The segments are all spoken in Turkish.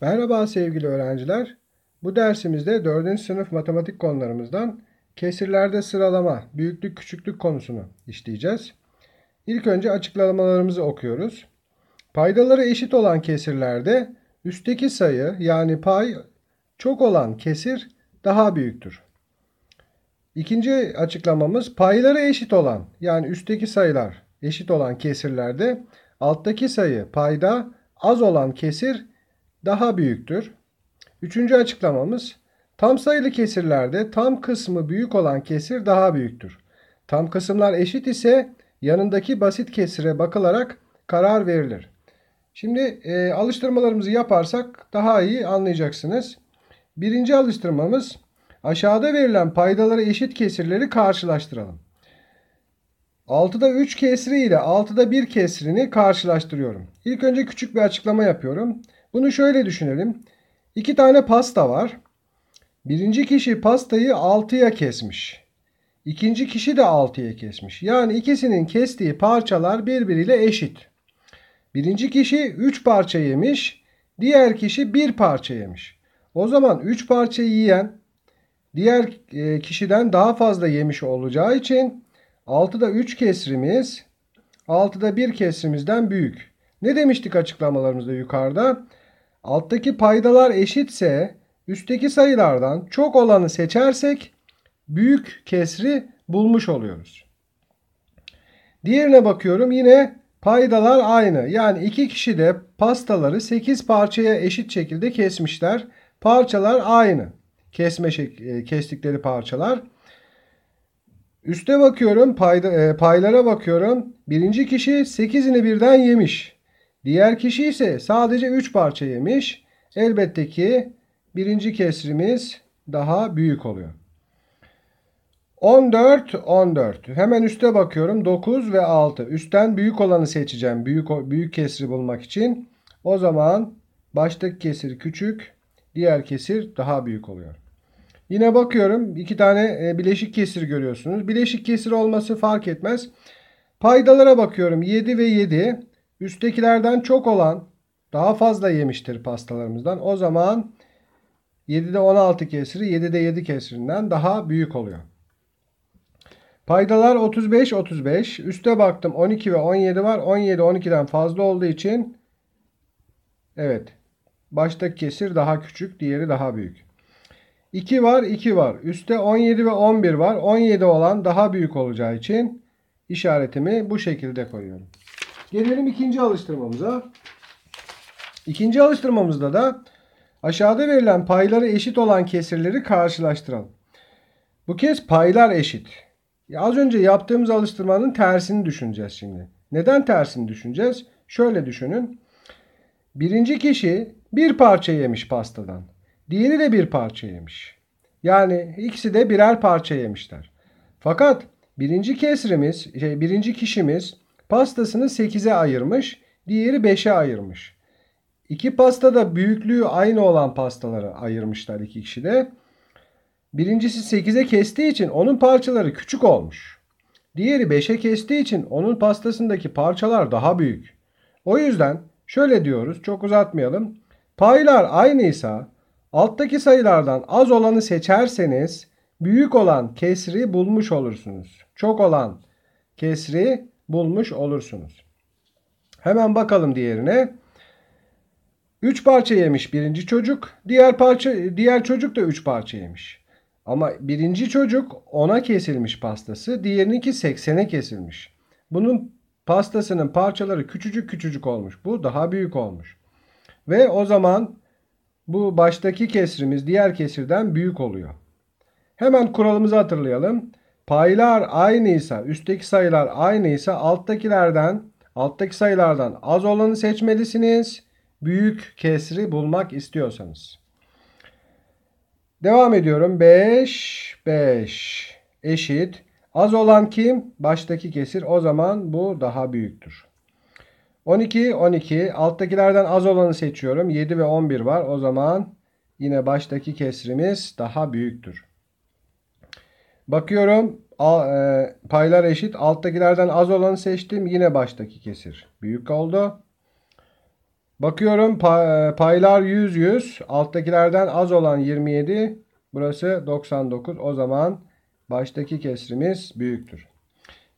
Merhaba sevgili öğrenciler. Bu dersimizde 4. sınıf matematik konularımızdan kesirlerde sıralama, büyüklük küçüklük konusunu işleyeceğiz. İlk önce açıklamalarımızı okuyoruz. Paydaları eşit olan kesirlerde üstteki sayı yani pay çok olan kesir daha büyüktür. İkinci açıklamamız payları eşit olan yani üstteki sayılar eşit olan kesirlerde alttaki sayı payda az olan kesir daha büyüktür. Üçüncü açıklamamız tam sayılı kesirlerde tam kısmı büyük olan kesir daha büyüktür. Tam kısımlar eşit ise yanındaki basit kesire bakılarak karar verilir. Şimdi e, alıştırmalarımızı yaparsak daha iyi anlayacaksınız. Birinci alıştırmamız aşağıda verilen paydaları eşit kesirleri karşılaştıralım. 6'da 3 kesri ile 6'da 1 kesrini karşılaştırıyorum. İlk önce küçük bir açıklama yapıyorum. Bunu şöyle düşünelim. İki tane pasta var. Birinci kişi pastayı 6'ya kesmiş. İkinci kişi de 6'ya kesmiş. Yani ikisinin kestiği parçalar birbiriyle eşit. Birinci kişi 3 parça yemiş, diğer kişi 1 parça yemiş. O zaman 3 parça yiyen diğer e, kişiden daha fazla yemiş olacağı için 6'da 3 kesrimiz 6'da 1 kesrimizden büyük. Ne demiştik açıklamalarımızda yukarıda? alttaki paydalar eşitse üstteki sayılardan çok olanı seçersek büyük kesri bulmuş oluyoruz. Diğerine bakıyorum yine paydalar aynı. Yani iki kişi de pastaları 8 parçaya eşit şekilde kesmişler. Parçalar aynı. Kesme e, kestikleri parçalar. Üste bakıyorum, payda, e, paylara bakıyorum. Birinci kişi 8'ini birden yemiş. Diğer kişi ise sadece 3 parça yemiş. Elbette ki birinci kesrimiz daha büyük oluyor. 14, 14. Hemen üste bakıyorum. 9 ve 6. Üstten büyük olanı seçeceğim. Büyük, büyük kesri bulmak için. O zaman baştaki kesir küçük. Diğer kesir daha büyük oluyor. Yine bakıyorum. iki tane e, bileşik kesir görüyorsunuz. Bileşik kesir olması fark etmez. Paydalara bakıyorum. 7 ve 7. Üsttekilerden çok olan daha fazla yemiştir pastalarımızdan. O zaman 7'de 16 kesiri 7'de 7 kesirinden daha büyük oluyor. Paydalar 35 35. Üste baktım 12 ve 17 var. 17 12'den fazla olduğu için evet. Baştaki kesir daha küçük, diğeri daha büyük. 2 var, 2 var. Üste 17 ve 11 var. 17 olan daha büyük olacağı için işaretimi bu şekilde koyuyorum. Gelelim ikinci alıştırmamıza. İkinci alıştırmamızda da aşağıda verilen payları eşit olan kesirleri karşılaştıralım. Bu kez paylar eşit. Ya az önce yaptığımız alıştırmanın tersini düşüneceğiz şimdi. Neden tersini düşüneceğiz? Şöyle düşünün. Birinci kişi bir parça yemiş pastadan. Diğeri de bir parça yemiş. Yani ikisi de birer parça yemişler. Fakat birinci kesrimiz, şey, birinci kişimiz Pastasını 8'e ayırmış, diğeri 5'e ayırmış. İki pasta da büyüklüğü aynı olan pastaları ayırmışlar iki kişi de. Birincisi 8'e kestiği için onun parçaları küçük olmuş. Diğeri 5'e kestiği için onun pastasındaki parçalar daha büyük. O yüzden şöyle diyoruz çok uzatmayalım. Paylar aynıysa alttaki sayılardan az olanı seçerseniz büyük olan kesri bulmuş olursunuz. Çok olan kesri bulmuş olursunuz. Hemen bakalım diğerine. Üç parça yemiş birinci çocuk. Diğer parça diğer çocuk da üç parça yemiş. Ama birinci çocuk ona kesilmiş pastası, diğerininki 80'e kesilmiş. Bunun pastasının parçaları küçücük küçücük olmuş. Bu daha büyük olmuş. Ve o zaman bu baştaki kesrimiz diğer kesirden büyük oluyor. Hemen kuralımızı hatırlayalım paylar aynıysa, üstteki sayılar aynıysa alttakilerden, alttaki sayılardan az olanı seçmelisiniz. Büyük kesri bulmak istiyorsanız. Devam ediyorum. 5 5 eşit. Az olan kim? Baştaki kesir. O zaman bu daha büyüktür. 12 12 alttakilerden az olanı seçiyorum. 7 ve 11 var. O zaman yine baştaki kesrimiz daha büyüktür. Bakıyorum al, e, paylar eşit. Alttakilerden az olanı seçtim. Yine baştaki kesir büyük oldu. Bakıyorum pay, e, paylar 100 100. Alttakilerden az olan 27. Burası 99. O zaman baştaki kesrimiz büyüktür.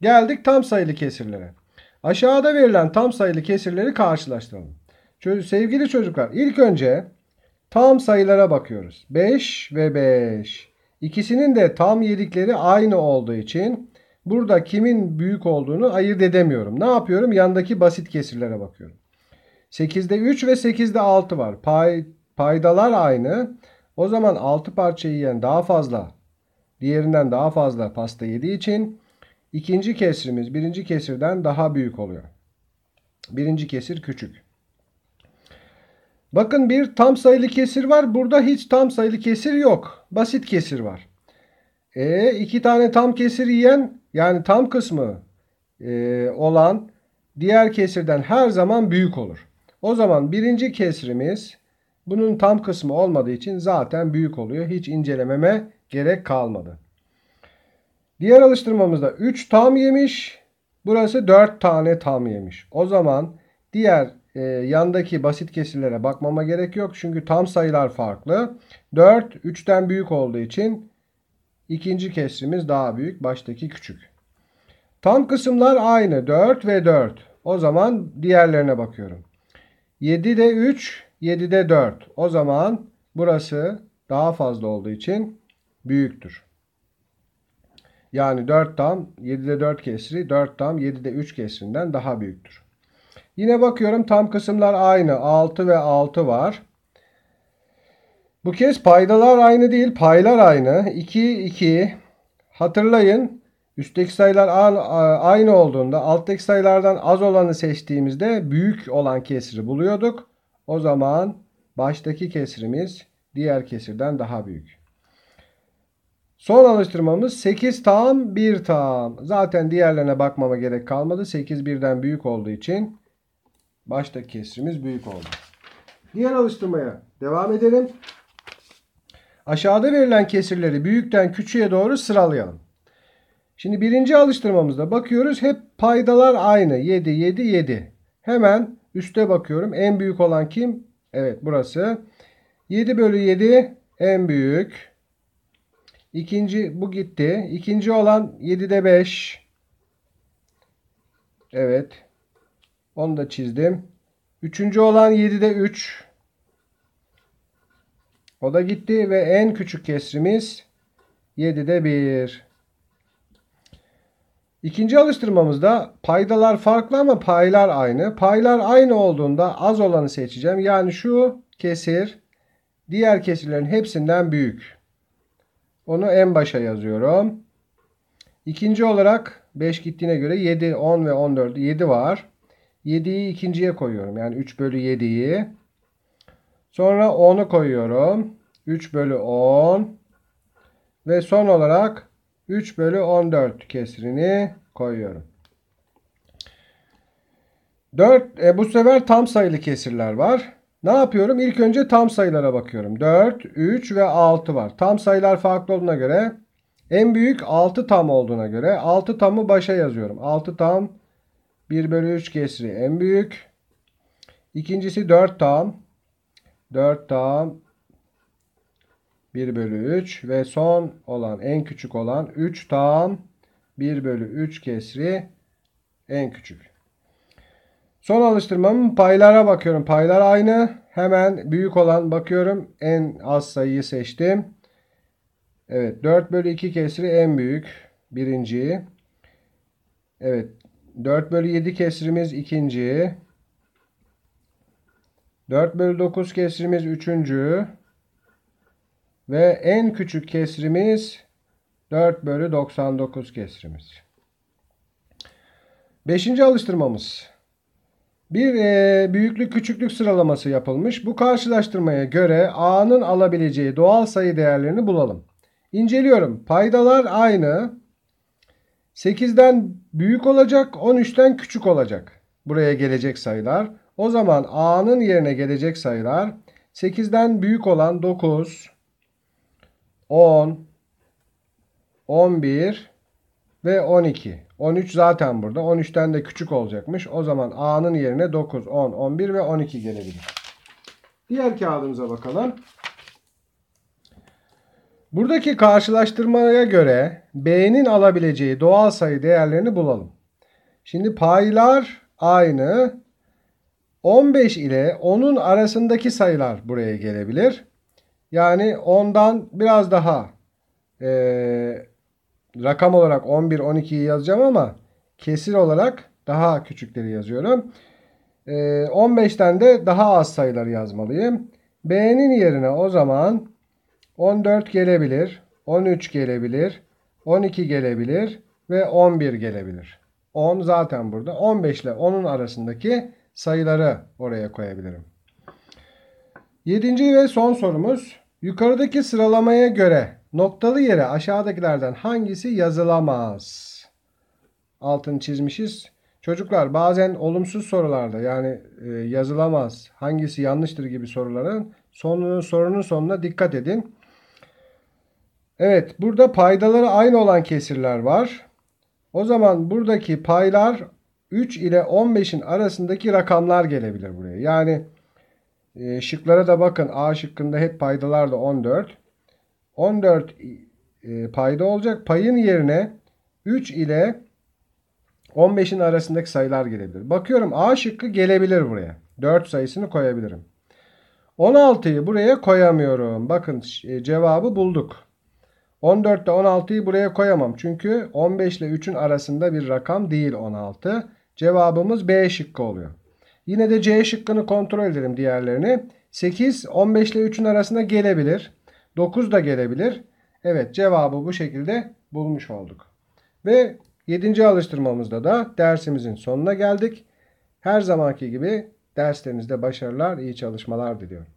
Geldik tam sayılı kesirlere. Aşağıda verilen tam sayılı kesirleri karşılaştıralım. Sevgili çocuklar ilk önce tam sayılara bakıyoruz. 5 ve 5. İkisinin de tam yedikleri aynı olduğu için burada kimin büyük olduğunu ayırt edemiyorum. Ne yapıyorum? Yandaki basit kesirlere bakıyorum. 8'de 3 ve 8'de 6 var. Pay, paydalar aynı. O zaman 6 parça yiyen daha fazla, diğerinden daha fazla pasta yediği için ikinci kesrimiz birinci kesirden daha büyük oluyor. Birinci kesir küçük. Bakın bir tam sayılı kesir var. Burada hiç tam sayılı kesir yok. Basit kesir var. E, iki tane tam kesir yiyen yani tam kısmı e, olan diğer kesirden her zaman büyük olur. O zaman birinci kesrimiz bunun tam kısmı olmadığı için zaten büyük oluyor. Hiç incelememe gerek kalmadı. Diğer alıştırmamızda 3 tam yemiş. Burası 4 tane tam yemiş. O zaman diğer e, yandaki basit kesirlere bakmama gerek yok. Çünkü tam sayılar farklı. 4 3'ten büyük olduğu için ikinci kesrimiz daha büyük. Baştaki küçük. Tam kısımlar aynı. 4 ve 4. O zaman diğerlerine bakıyorum. 7'de 3, 7'de 4. O zaman burası daha fazla olduğu için büyüktür. Yani 4 tam 7'de 4 kesri 4 tam 7'de 3 kesrinden daha büyüktür. Yine bakıyorum tam kısımlar aynı. 6 ve 6 var. Bu kez paydalar aynı değil. Paylar aynı. 2, 2. Hatırlayın. Üstteki sayılar aynı olduğunda alttaki sayılardan az olanı seçtiğimizde büyük olan kesiri buluyorduk. O zaman baştaki kesirimiz diğer kesirden daha büyük. Son alıştırmamız 8 tam 1 tam. Zaten diğerlerine bakmama gerek kalmadı. 8 birden büyük olduğu için Başta kesrimiz büyük oldu. Diğer alıştırmaya devam edelim. Aşağıda verilen kesirleri büyükten küçüğe doğru sıralayalım. Şimdi birinci alıştırmamızda bakıyoruz hep paydalar aynı. 7, 7, 7. Hemen üste bakıyorum. En büyük olan kim? Evet burası. 7 bölü 7 en büyük. İkinci bu gitti. İkinci olan 7'de 5. Evet. Onu da çizdim. Üçüncü olan 7'de 3. O da gitti ve en küçük kesrimiz 7'de 1. İkinci alıştırmamızda paydalar farklı ama paylar aynı. Paylar aynı olduğunda az olanı seçeceğim. Yani şu kesir diğer kesirlerin hepsinden büyük. Onu en başa yazıyorum. İkinci olarak 5 gittiğine göre 7, 10 ve 14, 7 var. 7'yi ikinciye koyuyorum. Yani 3 bölü 7'yi. Sonra 10'u koyuyorum. 3 bölü 10. Ve son olarak 3 bölü 14 kesrini koyuyorum. 4, e, bu sefer tam sayılı kesirler var. Ne yapıyorum? İlk önce tam sayılara bakıyorum. 4, 3 ve 6 var. Tam sayılar farklı olduğuna göre en büyük 6 tam olduğuna göre 6 tamı başa yazıyorum. 6 tam 1 bölü 3 kesri en büyük. İkincisi 4 tam. 4 tam 1 bölü 3 ve son olan en küçük olan 3 tam 1 bölü 3 kesri en küçük. Son alıştırmam paylara bakıyorum. Paylar aynı. Hemen büyük olan bakıyorum. En az sayıyı seçtim. Evet 4 bölü 2 kesri en büyük. Birinciyi. Evet 4 bölü 7 kesrimiz ikinci. 4 bölü 9 kesrimiz üçüncü. Ve en küçük kesrimiz 4 bölü 99 kesrimiz. Beşinci alıştırmamız. Bir e, büyüklük küçüklük sıralaması yapılmış. Bu karşılaştırmaya göre A'nın alabileceği doğal sayı değerlerini bulalım. İnceliyorum. Paydalar aynı. 8'den büyük olacak, 13'ten küçük olacak. Buraya gelecek sayılar. O zaman A'nın yerine gelecek sayılar 8'den büyük olan 9, 10, 11 ve 12. 13 zaten burada. 13'ten de küçük olacakmış. O zaman A'nın yerine 9, 10, 11 ve 12 gelebilir. Diğer kağıdımıza bakalım. Buradaki karşılaştırmaya göre B'nin alabileceği doğal sayı değerlerini bulalım. Şimdi paylar aynı. 15 ile 10'un arasındaki sayılar buraya gelebilir. Yani 10'dan biraz daha e, rakam olarak 11-12'yi yazacağım ama kesir olarak daha küçükleri yazıyorum. E, 15'ten de daha az sayılar yazmalıyım. B'nin yerine o zaman 14 gelebilir, 13 gelebilir, 12 gelebilir ve 11 gelebilir. 10 zaten burada. 15 ile 10'un arasındaki sayıları oraya koyabilirim. Yedinci ve son sorumuz. Yukarıdaki sıralamaya göre noktalı yere aşağıdakilerden hangisi yazılamaz? Altını çizmişiz. Çocuklar bazen olumsuz sorularda yani e, yazılamaz, hangisi yanlıştır gibi soruların sonunun sorunun sonuna dikkat edin. Evet burada paydaları aynı olan kesirler var. O zaman buradaki paylar 3 ile 15'in arasındaki rakamlar gelebilir buraya. Yani e, şıklara da bakın. A şıkkında hep paydalar da 14. 14 e, payda olacak. Payın yerine 3 ile 15'in arasındaki sayılar gelebilir. Bakıyorum A şıkkı gelebilir buraya. 4 sayısını koyabilirim. 16'yı buraya koyamıyorum. Bakın e, cevabı bulduk. 14'te 16'yı buraya koyamam. Çünkü 15 ile 3'ün arasında bir rakam değil 16. Cevabımız B şıkkı oluyor. Yine de C şıkkını kontrol edelim diğerlerini. 8 15 ile 3'ün arasında gelebilir. 9 da gelebilir. Evet cevabı bu şekilde bulmuş olduk. Ve 7. alıştırmamızda da dersimizin sonuna geldik. Her zamanki gibi derslerinizde başarılar, iyi çalışmalar diliyorum.